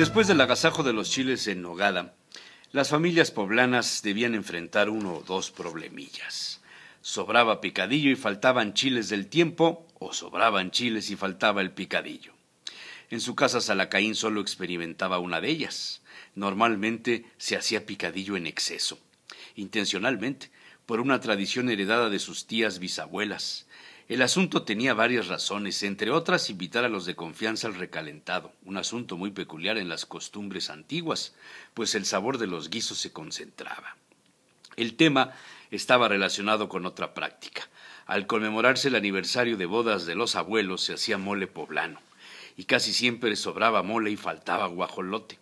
Después del agasajo de los chiles en Nogada, las familias poblanas debían enfrentar uno o dos problemillas. Sobraba picadillo y faltaban chiles del tiempo, o sobraban chiles y faltaba el picadillo. En su casa Salacaín solo experimentaba una de ellas. Normalmente se hacía picadillo en exceso, intencionalmente, por una tradición heredada de sus tías bisabuelas, el asunto tenía varias razones, entre otras invitar a los de confianza al recalentado, un asunto muy peculiar en las costumbres antiguas, pues el sabor de los guisos se concentraba. El tema estaba relacionado con otra práctica. Al conmemorarse el aniversario de bodas de los abuelos se hacía mole poblano, y casi siempre sobraba mole y faltaba guajolote.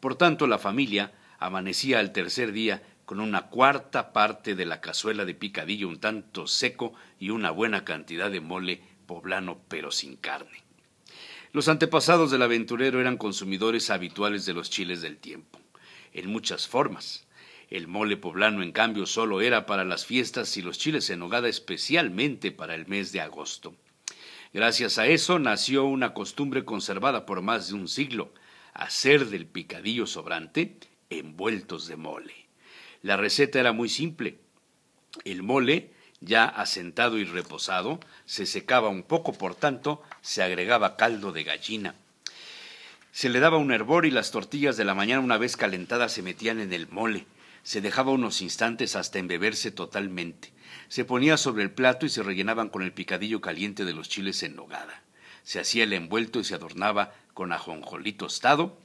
Por tanto, la familia amanecía al tercer día con una cuarta parte de la cazuela de picadillo un tanto seco y una buena cantidad de mole poblano pero sin carne. Los antepasados del aventurero eran consumidores habituales de los chiles del tiempo, en muchas formas. El mole poblano, en cambio, solo era para las fiestas y los chiles en hogada especialmente para el mes de agosto. Gracias a eso nació una costumbre conservada por más de un siglo, hacer del picadillo sobrante envueltos de mole. La receta era muy simple. El mole, ya asentado y reposado, se secaba un poco, por tanto, se agregaba caldo de gallina. Se le daba un hervor y las tortillas de la mañana, una vez calentadas, se metían en el mole. Se dejaba unos instantes hasta embeberse totalmente. Se ponía sobre el plato y se rellenaban con el picadillo caliente de los chiles en nogada. Se hacía el envuelto y se adornaba con ajonjolito tostado,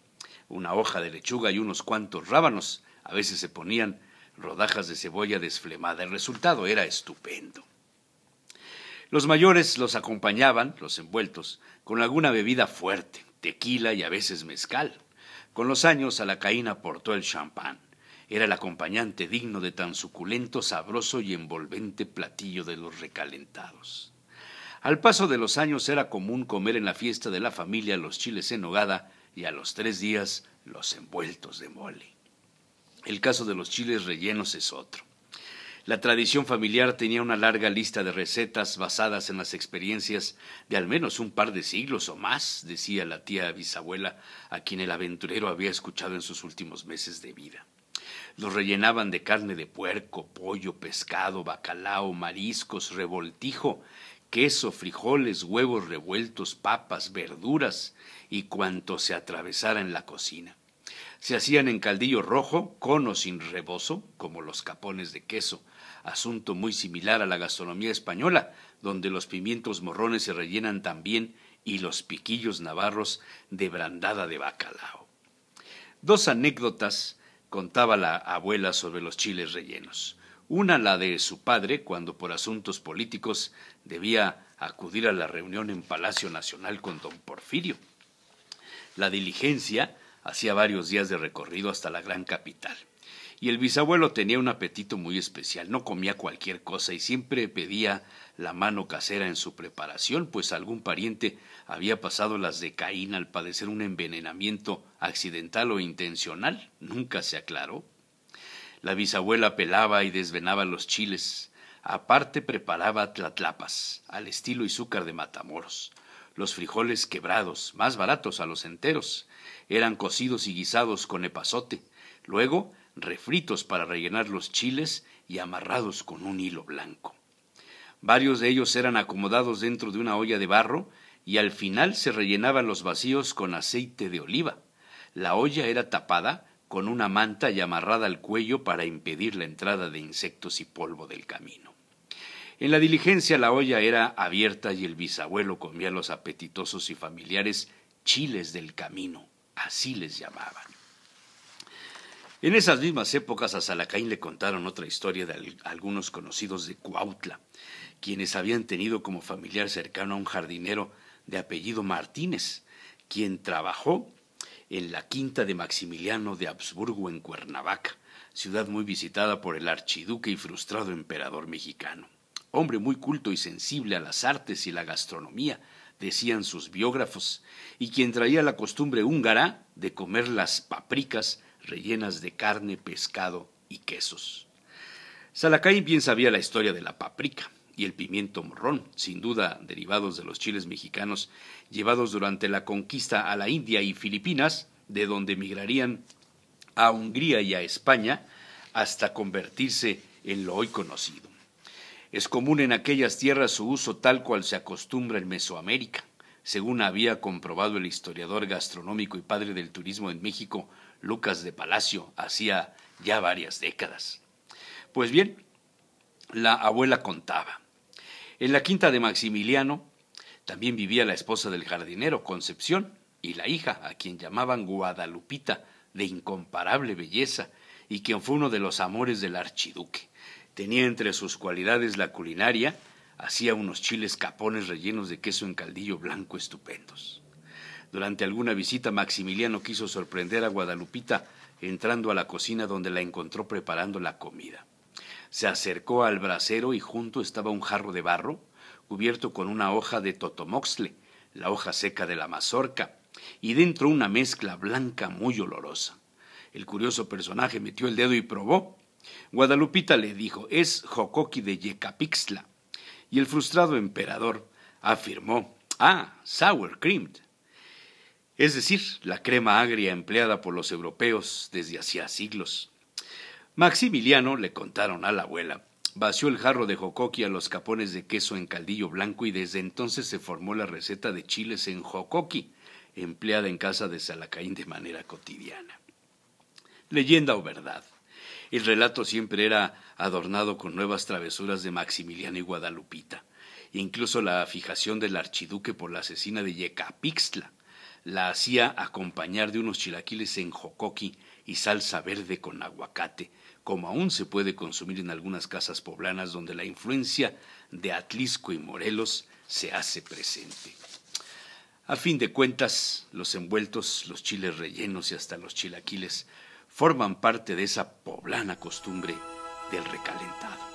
una hoja de lechuga y unos cuantos rábanos. A veces se ponían rodajas de cebolla desflemada. El resultado era estupendo. Los mayores los acompañaban, los envueltos, con alguna bebida fuerte, tequila y a veces mezcal. Con los años, a la caína aportó el champán. Era el acompañante digno de tan suculento, sabroso y envolvente platillo de los recalentados. Al paso de los años era común comer en la fiesta de la familia los chiles en nogada y a los tres días los envueltos de mole. El caso de los chiles rellenos es otro. La tradición familiar tenía una larga lista de recetas basadas en las experiencias de al menos un par de siglos o más, decía la tía bisabuela, a quien el aventurero había escuchado en sus últimos meses de vida. Los rellenaban de carne de puerco, pollo, pescado, bacalao, mariscos, revoltijo, queso, frijoles, huevos revueltos, papas, verduras y cuanto se atravesara en la cocina. Se hacían en caldillo rojo, con o sin rebozo, como los capones de queso, asunto muy similar a la gastronomía española, donde los pimientos morrones se rellenan también y los piquillos navarros de brandada de bacalao. Dos anécdotas contaba la abuela sobre los chiles rellenos. Una la de su padre, cuando por asuntos políticos debía acudir a la reunión en Palacio Nacional con don Porfirio. La diligencia Hacía varios días de recorrido hasta la gran capital. Y el bisabuelo tenía un apetito muy especial, no comía cualquier cosa y siempre pedía la mano casera en su preparación, pues algún pariente había pasado las de Caín al padecer un envenenamiento accidental o intencional. Nunca se aclaró. La bisabuela pelaba y desvenaba los chiles. Aparte preparaba tlatlapas, al estilo azúcar de Matamoros los frijoles quebrados, más baratos a los enteros. Eran cocidos y guisados con epazote, luego refritos para rellenar los chiles y amarrados con un hilo blanco. Varios de ellos eran acomodados dentro de una olla de barro y al final se rellenaban los vacíos con aceite de oliva. La olla era tapada con una manta y amarrada al cuello para impedir la entrada de insectos y polvo del camino. En la diligencia la olla era abierta y el bisabuelo comía los apetitosos y familiares chiles del camino, así les llamaban. En esas mismas épocas a Salacaín le contaron otra historia de algunos conocidos de Cuautla, quienes habían tenido como familiar cercano a un jardinero de apellido Martínez, quien trabajó en la quinta de Maximiliano de Habsburgo en Cuernavaca, ciudad muy visitada por el archiduque y frustrado emperador mexicano hombre muy culto y sensible a las artes y la gastronomía, decían sus biógrafos, y quien traía la costumbre húngara de comer las papricas rellenas de carne, pescado y quesos. Salacay bien sabía la historia de la paprika y el pimiento morrón, sin duda derivados de los chiles mexicanos llevados durante la conquista a la India y Filipinas, de donde migrarían a Hungría y a España hasta convertirse en lo hoy conocido. Es común en aquellas tierras su uso tal cual se acostumbra en Mesoamérica, según había comprobado el historiador gastronómico y padre del turismo en México, Lucas de Palacio, hacía ya varias décadas. Pues bien, la abuela contaba. En la quinta de Maximiliano también vivía la esposa del jardinero, Concepción, y la hija, a quien llamaban Guadalupita, de incomparable belleza, y quien fue uno de los amores del archiduque. Tenía entre sus cualidades la culinaria, hacía unos chiles capones rellenos de queso en caldillo blanco estupendos. Durante alguna visita Maximiliano quiso sorprender a Guadalupita entrando a la cocina donde la encontró preparando la comida. Se acercó al brasero y junto estaba un jarro de barro cubierto con una hoja de totomoxle, la hoja seca de la mazorca, y dentro una mezcla blanca muy olorosa. El curioso personaje metió el dedo y probó, Guadalupita le dijo, es Jocoqui de Yecapixtla. Y el frustrado emperador afirmó, ah, sour cream, es decir, la crema agria empleada por los europeos desde hacía siglos. Maximiliano, le contaron a la abuela, vació el jarro de jocoqui a los capones de queso en caldillo blanco y desde entonces se formó la receta de chiles en jocoqui, empleada en casa de Salacaín de manera cotidiana. Leyenda o verdad. El relato siempre era adornado con nuevas travesuras de Maximiliano y Guadalupita, incluso la fijación del archiduque por la asesina de Yecapixtla la hacía acompañar de unos chilaquiles en jocoqui y salsa verde con aguacate, como aún se puede consumir en algunas casas poblanas donde la influencia de Atlisco y Morelos se hace presente. A fin de cuentas, los envueltos, los chiles rellenos y hasta los chilaquiles forman parte de esa poblana costumbre del recalentado.